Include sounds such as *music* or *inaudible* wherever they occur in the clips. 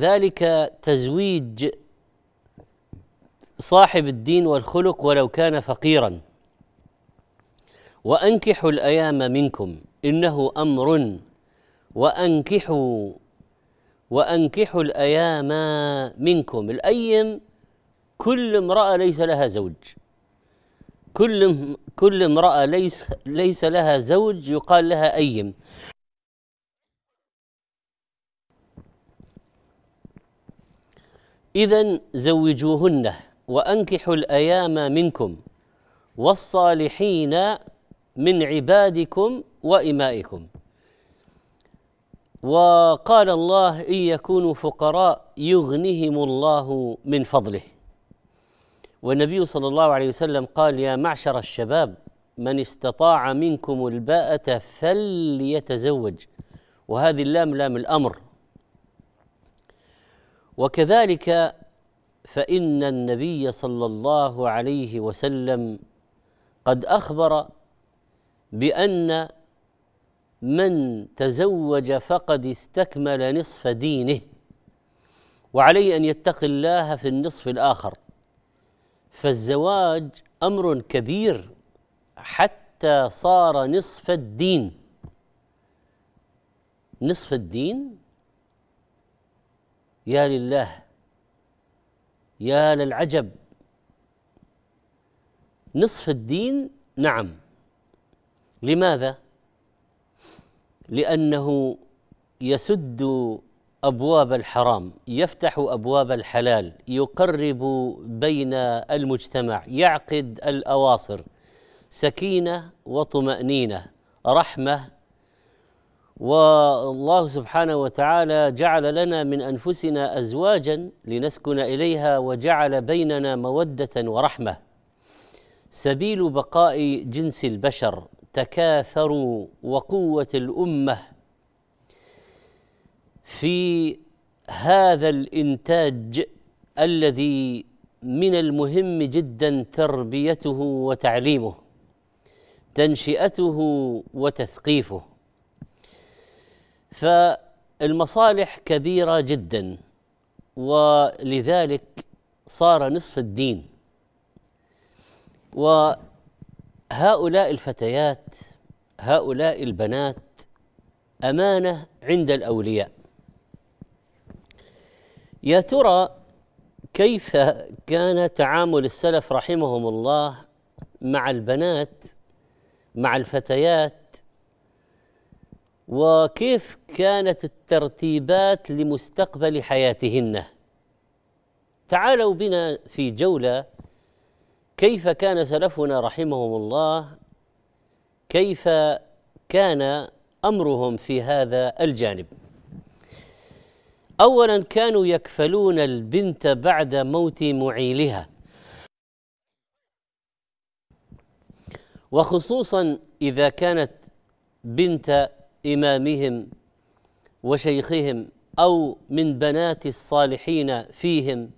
ذلك تزويج صاحب الدين والخلق ولو كان فقيرا وانكحوا الايام منكم انه امر وانكحوا وانكحوا الايام منكم الايم كل امراه ليس لها زوج كل كل امراه ليس ليس لها زوج يقال لها ايم إذا زوجوهن وأنكحوا الأيام منكم والصالحين من عبادكم وإمائكم وقال الله إن يكونوا فقراء يغنهم الله من فضله والنبي صلى الله عليه وسلم قال يا معشر الشباب من استطاع منكم الباءة فليتزوج وهذه اللام لام الأمر وكذلك فان النبي صلى الله عليه وسلم قد اخبر بان من تزوج فقد استكمل نصف دينه وعليه ان يتقي الله في النصف الاخر فالزواج امر كبير حتى صار نصف الدين نصف الدين يا لله يا للعجب نصف الدين نعم لماذا لانه يسد ابواب الحرام يفتح ابواب الحلال يقرب بين المجتمع يعقد الاواصر سكينه وطمانينه رحمه والله سبحانه وتعالى جعل لنا من انفسنا ازواجا لنسكن اليها وجعل بيننا موده ورحمه سبيل بقاء جنس البشر تكاثروا وقوه الامه في هذا الانتاج الذي من المهم جدا تربيته وتعليمه تنشئته وتثقيفه فالمصالح كبيره جدا ولذلك صار نصف الدين وهؤلاء الفتيات هؤلاء البنات امانه عند الاولياء يا ترى كيف كان تعامل السلف رحمهم الله مع البنات مع الفتيات وكيف كانت الترتيبات لمستقبل حياتهن تعالوا بنا في جوله كيف كان سلفنا رحمهم الله كيف كان امرهم في هذا الجانب اولا كانوا يكفلون البنت بعد موت معيلها وخصوصا اذا كانت بنت إمامهم وشيخهم أو من بنات الصالحين فيهم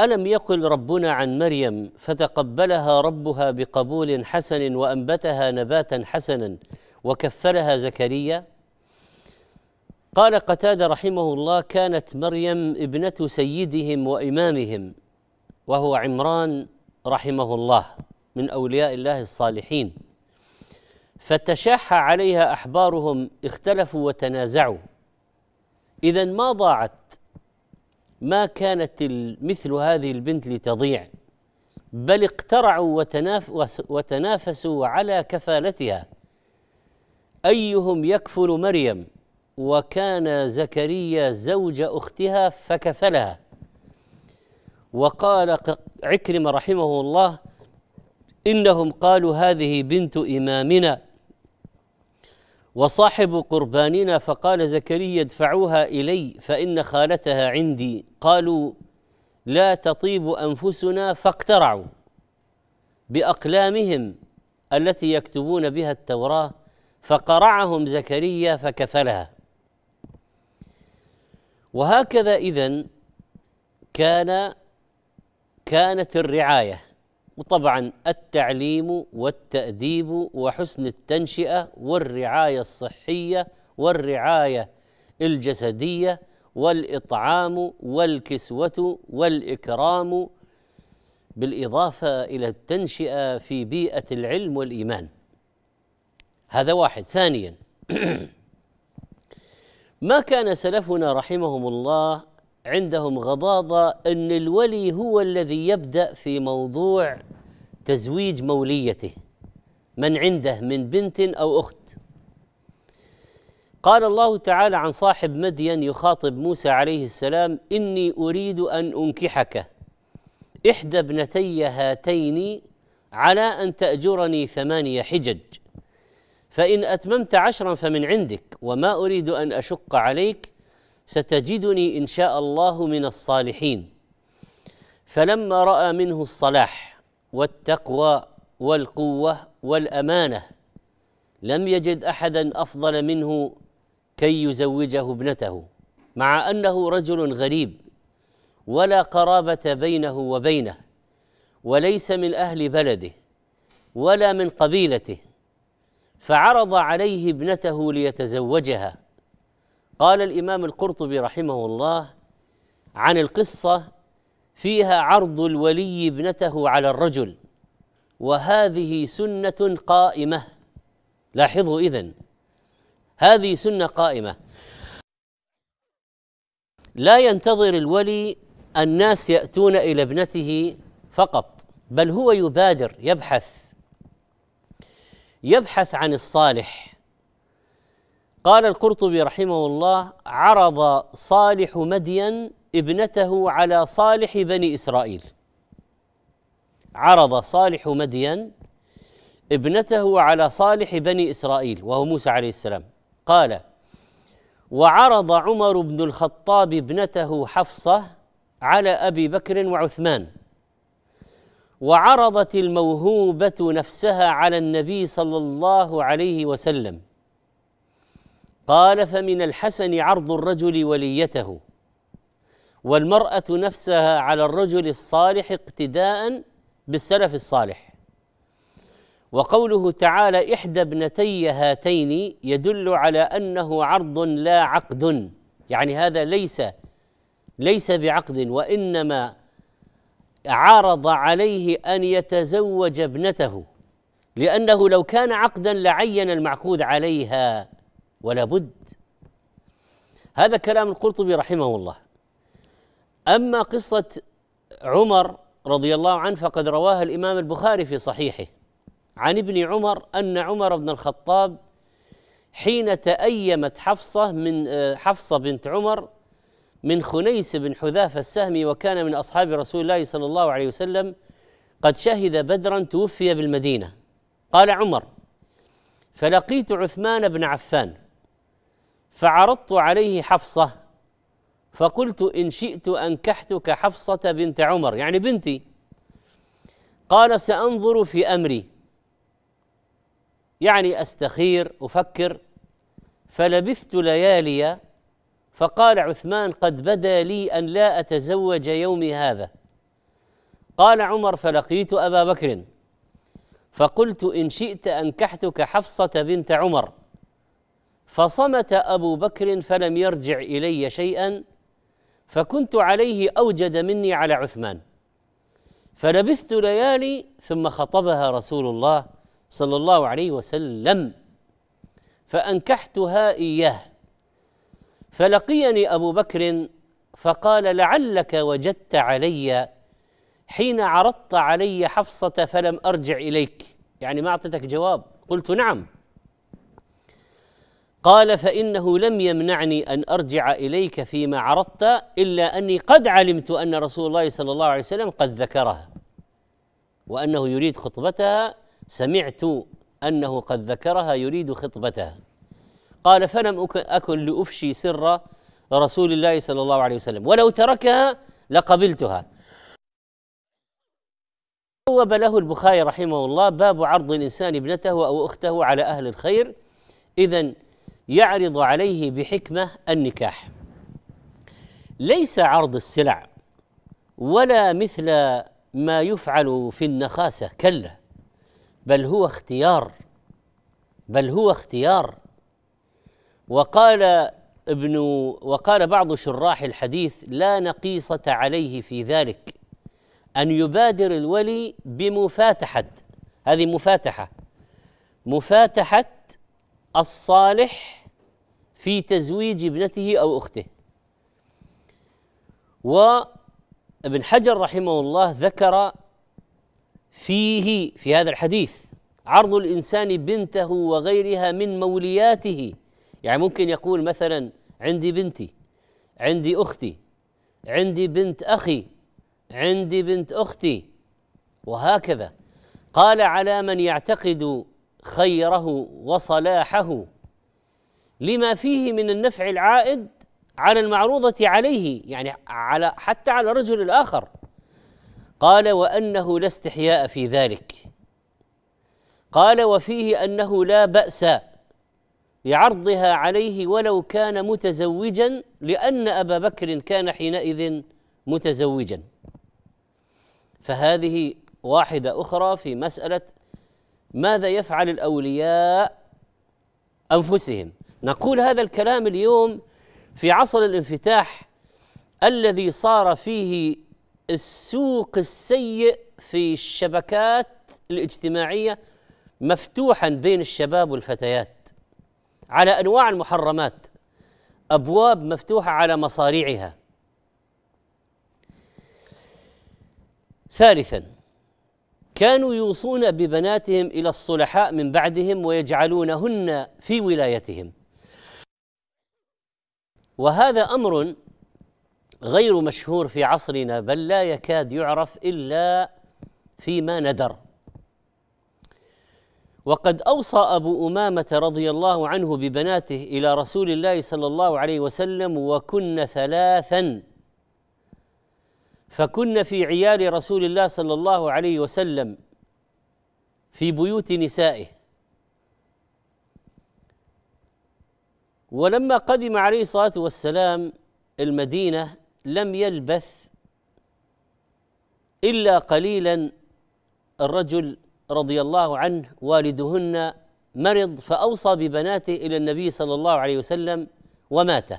ألم يقل ربنا عن مريم فتقبلها ربها بقبول حسن وأنبتها نباتا حسنا وكفلها زكريا قال قتادة رحمه الله كانت مريم ابنة سيدهم وإمامهم وهو عمران رحمه الله من أولياء الله الصالحين فتشاحى عليها احبارهم اختلفوا وتنازعوا اذا ما ضاعت ما كانت مثل هذه البنت لتضيع بل اقترعوا وتنافسوا على كفالتها ايهم يكفل مريم وكان زكريا زوج اختها فكفلها وقال عكرمه رحمه الله انهم قالوا هذه بنت امامنا وصاحب قرباننا فقال زكريا ادفعوها الي فان خالتها عندي قالوا لا تطيب انفسنا فاقترعوا باقلامهم التي يكتبون بها التوراه فقرعهم زكريا فكفلها وهكذا اذن كان كانت الرعايه وطبعا التعليم والتأديب وحسن التنشئة والرعاية الصحية والرعاية الجسدية والإطعام والكسوة والإكرام بالإضافة إلى التنشئة في بيئة العلم والإيمان هذا واحد ثانيا *clears throat* ما كان سلفنا رحمهم الله عندهم غضاضه ان الولي هو الذي يبدا في موضوع تزويج موليته من عنده من بنت او اخت قال الله تعالى عن صاحب مدين يخاطب موسى عليه السلام اني اريد ان انكحك احدى ابنتي هاتين على ان تاجرني ثمانية حجج فان اتممت عشرا فمن عندك وما اريد ان اشق عليك ستجدني ان شاء الله من الصالحين فلما راى منه الصلاح والتقوى والقوه والامانه لم يجد احدا افضل منه كي يزوجه ابنته مع انه رجل غريب ولا قرابه بينه وبينه وليس من اهل بلده ولا من قبيلته فعرض عليه ابنته ليتزوجها قال الامام القرطبي رحمه الله عن القصه فيها عرض الولي ابنته على الرجل وهذه سنه قائمه لاحظوا اذن هذه سنه قائمه لا ينتظر الولي الناس ياتون الى ابنته فقط بل هو يبادر يبحث يبحث عن الصالح قال القرطبي رحمه الله عرض صالح مدين ابنته على صالح بني اسرائيل عرض صالح مدين ابنته على صالح بني اسرائيل وهو موسى عليه السلام قال وعرض عمر بن الخطاب ابنته حفصه على ابي بكر وعثمان وعرضت الموهوبه نفسها على النبي صلى الله عليه وسلم قال فمن الحسن عرض الرجل وليته والمراه نفسها على الرجل الصالح اقتداء بالسلف الصالح وقوله تعالى احدى ابنتي هاتين يدل على انه عرض لا عقد يعني هذا ليس ليس بعقد وانما عرض عليه ان يتزوج ابنته لانه لو كان عقدا لعين المعقود عليها ولا بد هذا كلام القرطبي رحمه الله أما قصة عمر رضي الله عنه فقد رواها الإمام البخاري في صحيحه عن ابن عمر أن عمر بن الخطاب حين تأيمت حفصة من حفصة بنت عمر من خنيس بن حذافة السهمي وكان من أصحاب رسول الله صلى الله عليه وسلم قد شهد بدرا توفي بالمدينة قال عمر فلقيت عثمان بن عفان فعرضت عليه حفصة فقلت إن شئت أنكحتك حفصة بنت عمر يعني بنتي قال سأنظر في أمري يعني أستخير أفكر فلبثت ليالي فقال عثمان قد بدا لي أن لا أتزوج يومي هذا قال عمر فلقيت أبا بكر فقلت إن شئت أنكحتك حفصة بنت عمر فصمت ابو بكر فلم يرجع الي شيئا فكنت عليه اوجد مني على عثمان فلبثت ليالي ثم خطبها رسول الله صلى الله عليه وسلم فانكحتها اياه فلقيني ابو بكر فقال لعلك وجدت علي حين عرضت علي حفصه فلم ارجع اليك يعني ما اعطيتك جواب قلت نعم قال فانه لم يمنعني ان ارجع اليك فيما عرضت الا اني قد علمت ان رسول الله صلى الله عليه وسلم قد ذكرها وانه يريد خطبتها سمعت انه قد ذكرها يريد خطبتها قال فلم اكن لافشي سر رسول الله صلى الله عليه وسلم ولو تركها لقبلتها بوب له البخاري رحمه الله باب عرض الانسان ابنته او اخته على اهل الخير اذا يعرض عليه بحكمه النكاح ليس عرض السلع ولا مثل ما يفعل في النخاسه كلا بل هو اختيار بل هو اختيار وقال ابن وقال بعض شراح الحديث لا نقيصة عليه في ذلك أن يبادر الولي بمفاتحة هذه مفاتحة مفاتحة الصالح في تزويج ابنته او اخته وابن حجر رحمه الله ذكر فيه في هذا الحديث عرض الانسان بنته وغيرها من مولياته يعني ممكن يقول مثلا عندي بنتي عندي اختي عندي بنت اخي عندي بنت اختي وهكذا قال على من يعتقد خيره وصلاحه لما فيه من النفع العائد على المعروضة عليه يعني على حتى على الرجل الآخر قال وأنه لا استحياء في ذلك قال وفيه أنه لا بأس بعرضها عليه ولو كان متزوجا لأن أبا بكر كان حينئذ متزوجا فهذه واحدة أخرى في مسألة ماذا يفعل الاولياء انفسهم نقول هذا الكلام اليوم في عصر الانفتاح الذي صار فيه السوق السيء في الشبكات الاجتماعيه مفتوحا بين الشباب والفتيات على انواع المحرمات ابواب مفتوحه على مصاريعها ثالثا كانوا يوصون ببناتهم الى الصلحاء من بعدهم ويجعلونهن في ولايتهم وهذا امر غير مشهور في عصرنا بل لا يكاد يعرف الا فيما ندر وقد اوصى ابو امامه رضي الله عنه ببناته الى رسول الله صلى الله عليه وسلم وكن ثلاثا فكن في عيال رسول الله صلى الله عليه وسلم في بيوت نسائه ولما قدم عليه الصلاه والسلام المدينه لم يلبث الا قليلا الرجل رضي الله عنه والدهن مرض فاوصى ببناته الى النبي صلى الله عليه وسلم ومات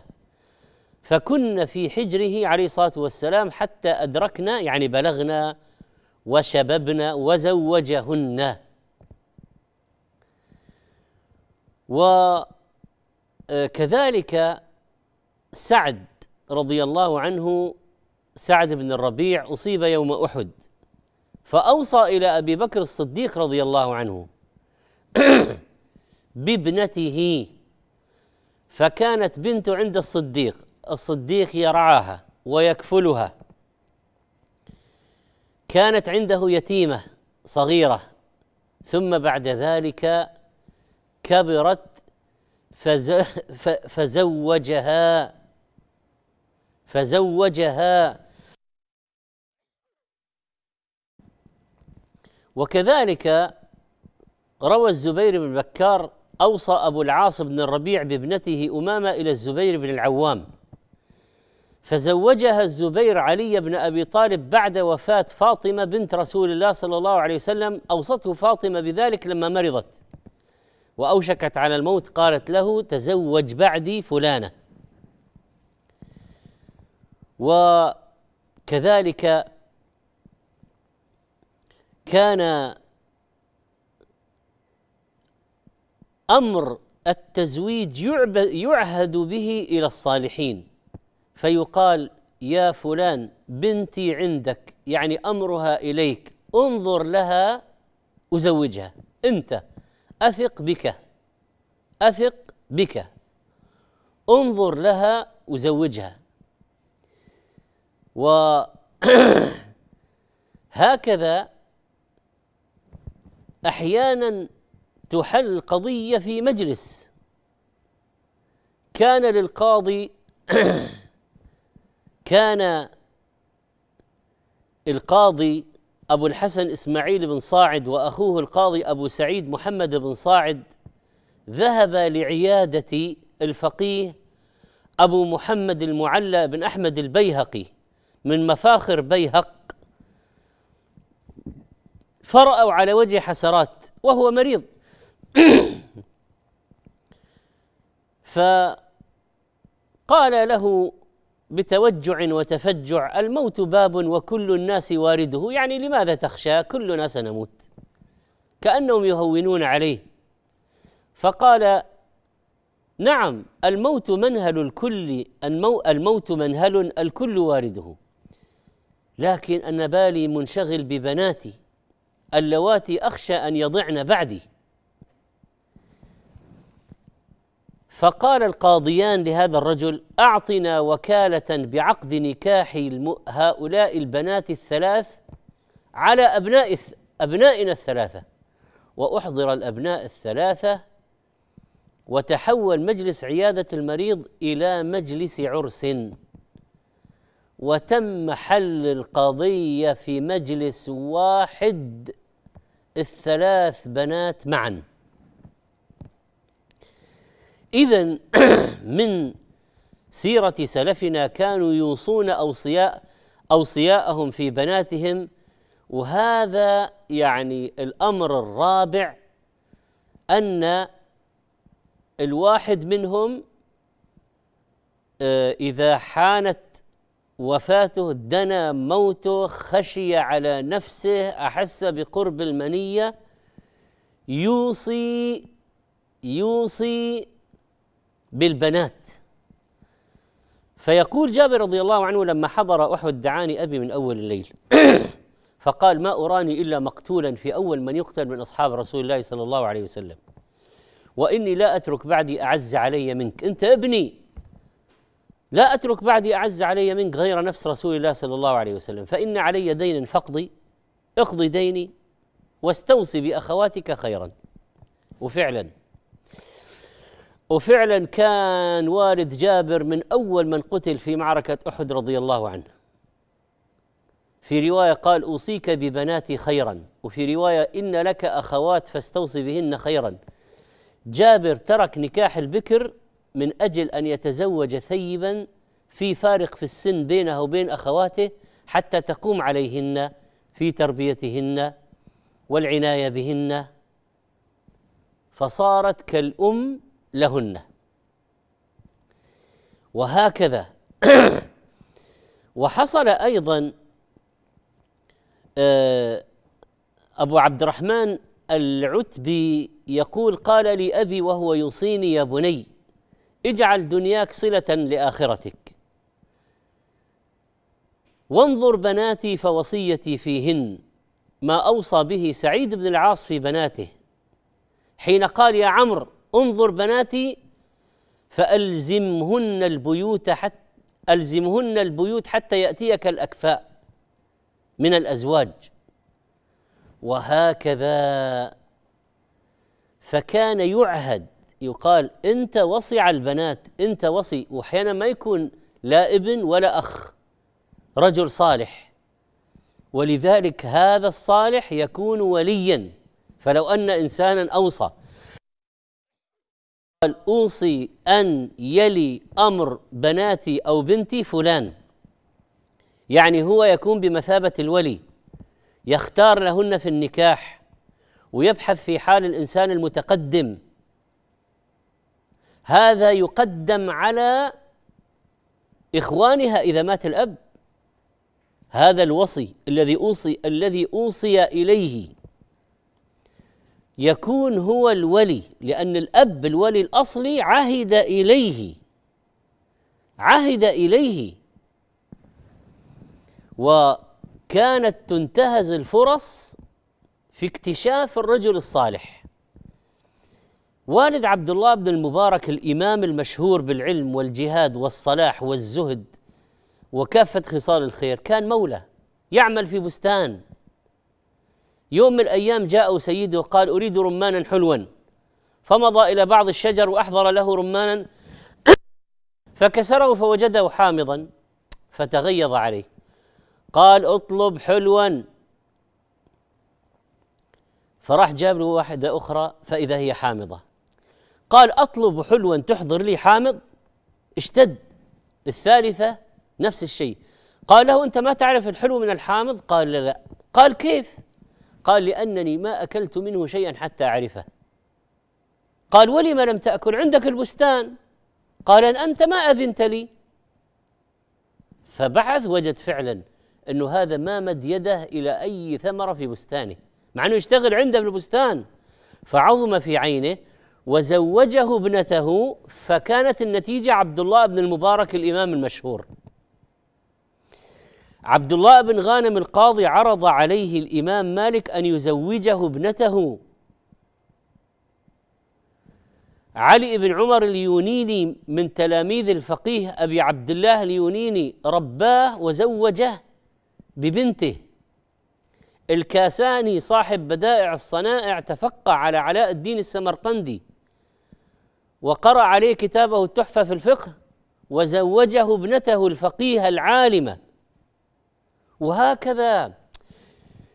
فكنا في حجره عليه الصلاه والسلام حتى ادركنا يعني بلغنا وشببنا وزوجهن وكذلك سعد رضي الله عنه سعد بن الربيع اصيب يوم احد فاوصى الى ابي بكر الصديق رضي الله عنه *coughs* بابنته فكانت بنت عند الصديق الصديق يرعاها ويكفلها كانت عنده يتيمه صغيره ثم بعد ذلك كبرت فزوجها فزوجها وكذلك روى الزبير بن بكار أوصى أبو العاص بن الربيع بابنته أمامة إلى الزبير بن العوام فزوجها الزبير علي بن ابي طالب بعد وفاه فاطمه بنت رسول الله صلى الله عليه وسلم اوصته فاطمه بذلك لما مرضت واوشكت على الموت قالت له تزوج بعدي فلانه وكذلك كان امر التزويج يعهد به الى الصالحين فيقال يا فلان بنتي عندك يعني امرها اليك انظر لها ازوجها انت اثق بك اثق بك انظر لها ازوجها وهكذا *coughs* احيانا تحل قضيه في مجلس كان للقاضي *coughs* كان القاضي أبو الحسن إسماعيل بن صاعد وأخوه القاضي أبو سعيد محمد بن صاعد ذهبا لعيادة الفقيه أبو محمد المعلى بن أحمد البيهقي من مفاخر بيهق فرأوا على وجه حسرات وهو مريض *coughs* فقال له بتوجع وتفجع الموت باب وكل الناس وارده يعني لماذا تخشى كلنا سنموت كانهم يهونون عليه فقال نعم الموت منهل الكل المو الموت منهل الكل وارده لكن أن بالي منشغل ببناتي اللواتي أخشى أن يضعن بعدي فقال القاضيان لهذا الرجل اعطنا وكاله بعقد نكاح هؤلاء البنات الثلاث على ابناء ابنائنا الثلاثه واحضر الابناء الثلاثه وتحول مجلس عياده المريض الى مجلس عرس وتم حل القضيه في مجلس واحد الثلاث بنات معا إذا *clears throat* من سيرة سلفنا كانوا يوصون أوصياء أوصياءهم في بناتهم وهذا يعني الأمر الرابع أن الواحد منهم آه، إذا حانت وفاته دنا موته خشي على نفسه أحس بقرب المنية يوصي يوصي بالبنات فيقول جابر رضي الله عنه لما حضر احد دعاني ابي من اول الليل *coughs* فقال ما اراني الا مقتولا في اول من يقتل من اصحاب رسول الله صلى الله عليه وسلم واني لا اترك بعدي اعز علي منك انت ابني لا اترك بعدي اعز علي منك غير نفس رسول الله صلى الله عليه وسلم فان علي دينا فاقضي اقضي ديني واستوصي باخواتك خيرا وفعلا وفعلا كان والد جابر من أول من قتل في معركة أحد رضي الله عنه في رواية قال أوصيك ببناتي خيرا وفي رواية إن لك أخوات فاستوصي بهن خيرا جابر ترك نكاح البكر من أجل أن يتزوج ثيبا في فارق في السن بينه وبين أخواته حتى تقوم عليهن في تربيتهن والعناية بهن فصارت كالأم لهن وهكذا وحصل ايضا آه، ابو عبد الرحمن العتبي يقول قال لي ابي وهو يوصيني يا بني اجعل دنياك صله لاخرتك وانظر بناتي فوصيتي فيهن ما اوصى به سعيد بن العاص في بناته حين قال يا عمرو انظر بناتي فألزمهن البيوت حتى ألزمهن البيوت حتى يأتيك الأكفاء من الأزواج وهكذا فكان يعهد يقال أنت وصي على البنات أنت وصي وأحيانا ما يكون لا ابن ولا أخ رجل صالح ولذلك هذا الصالح يكون وليا فلو أن إنسانا أوصى قال أوصي أن يلي أمر بناتي أو بنتي فلان يعني هو يكون بمثابة الولي يختار لهن في النكاح ويبحث في حال الإنسان المتقدم هذا يقدم على إخوانها إذا مات الأب هذا الوصي الذي أوصي الذي أوصي إليه يكون هو الولي لأن الأب الولي الأصلي عهد إليه عهد إليه وكانت تنتهز الفرص في اكتشاف الرجل الصالح والد عبد الله بن المبارك الإمام المشهور بالعلم والجهاد والصلاح والزهد وكافة خصال الخير كان مولى يعمل في بستان يوم من الأيام جاء سيده وقال أريد رمانا حلوا فمضى إلى بعض الشجر وأحضر له رمانا فكسره فوجده حامضا فتغيظ عليه قال اطلب حلوا فراح جاب له واحدة أخرى فإذا هي حامضة قال أطلب حلوا تحضر لي حامض اشتد الثالثة نفس الشيء قال له أنت ما تعرف الحلو من الحامض قال لا قال كيف قال لأنني ما أكلت منه شيئا حتى أعرفه قال ولم لم تأكل عندك البستان قال أن أنت ما أذنت لي فبحث وجد فعلا أنه هذا ما مد يده إلى أي ثمرة في بستانه مع أنه يشتغل عنده في البستان فعظم في عينه وزوجه ابنته فكانت النتيجة عبد الله بن المبارك الإمام المشهور عبد الله بن غانم القاضي عرض عليه الامام مالك ان يزوجه ابنته علي بن عمر اليونيني من تلاميذ الفقيه ابي عبد الله اليونيني رباه وزوجه ببنته الكاساني صاحب بدائع الصنائع تفقه على علاء الدين السمرقندي وقرأ عليه كتابه التحفة في الفقه وزوجه ابنته الفقيه العالمة وهكذا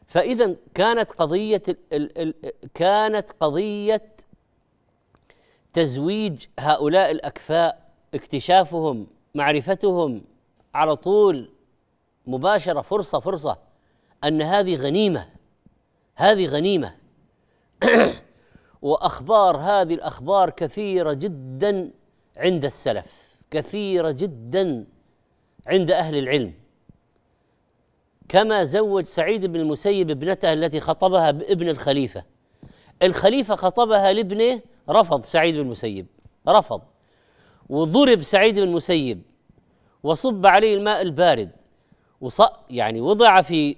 فإذا كانت قضية الـ الـ كانت قضية تزويج هؤلاء الأكفاء اكتشافهم معرفتهم على طول مباشرة فرصة فرصة أن هذه غنيمة هذه غنيمة *clears throat* وأخبار هذه الأخبار كثيرة جدا عند السلف كثيرة جدا عند أهل العلم كما زوج سعيد بن المسيب ابنته التي خطبها بابن الخليفه الخليفه خطبها لابنه رفض سعيد بن المسيب رفض وضرب سعيد بن المسيب وصب عليه الماء البارد وص يعني وضع في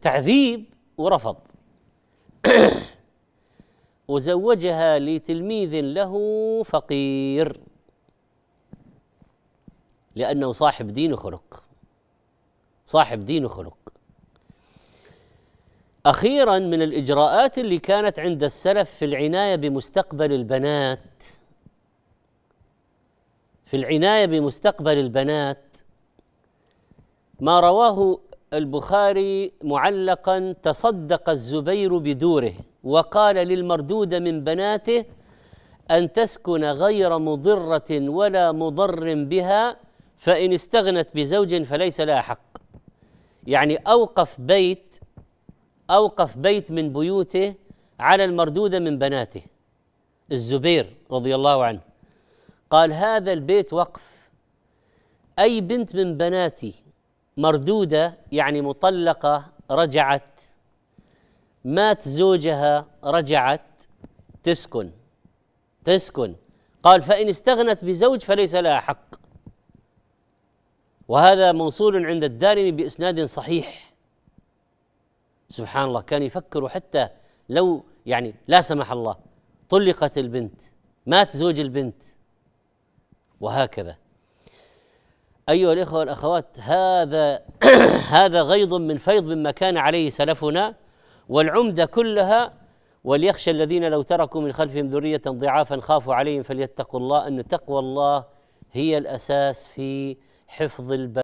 تعذيب ورفض *coughs* وزوجها لتلميذ له فقير لأنه صاحب دين وخلق صاحب دين وخلق اخيرا من الاجراءات اللي كانت عند السلف في العنايه بمستقبل البنات في العنايه بمستقبل البنات ما رواه البخاري معلقا تصدق الزبير بدوره وقال للمردود من بناته ان تسكن غير مضره ولا مضر بها فان استغنت بزوج فليس لها حق يعني أوقف بيت أوقف بيت من بيوته على المردودة من بناته الزبير رضي الله عنه قال هذا البيت وقف أي بنت من بناتي مردودة يعني مطلقة رجعت مات زوجها رجعت تسكن تسكن قال فإن استغنت بزوج فليس لها حق وهذا موصول عند الدارمي بإسناد صحيح سبحان الله كان يفكر حتى لو يعني لا سمح الله طلقت البنت مات زوج البنت وهكذا أيها الإخوة والأخوات هذا *coughs* هذا غيض من فيض مما كان عليه سلفنا والعمدة كلها وليخشى الذين لو تركوا من خلفهم ذرية ضعافا خافوا عليهم فليتقوا الله أن تقوى الله هي الأساس في حفظ البلد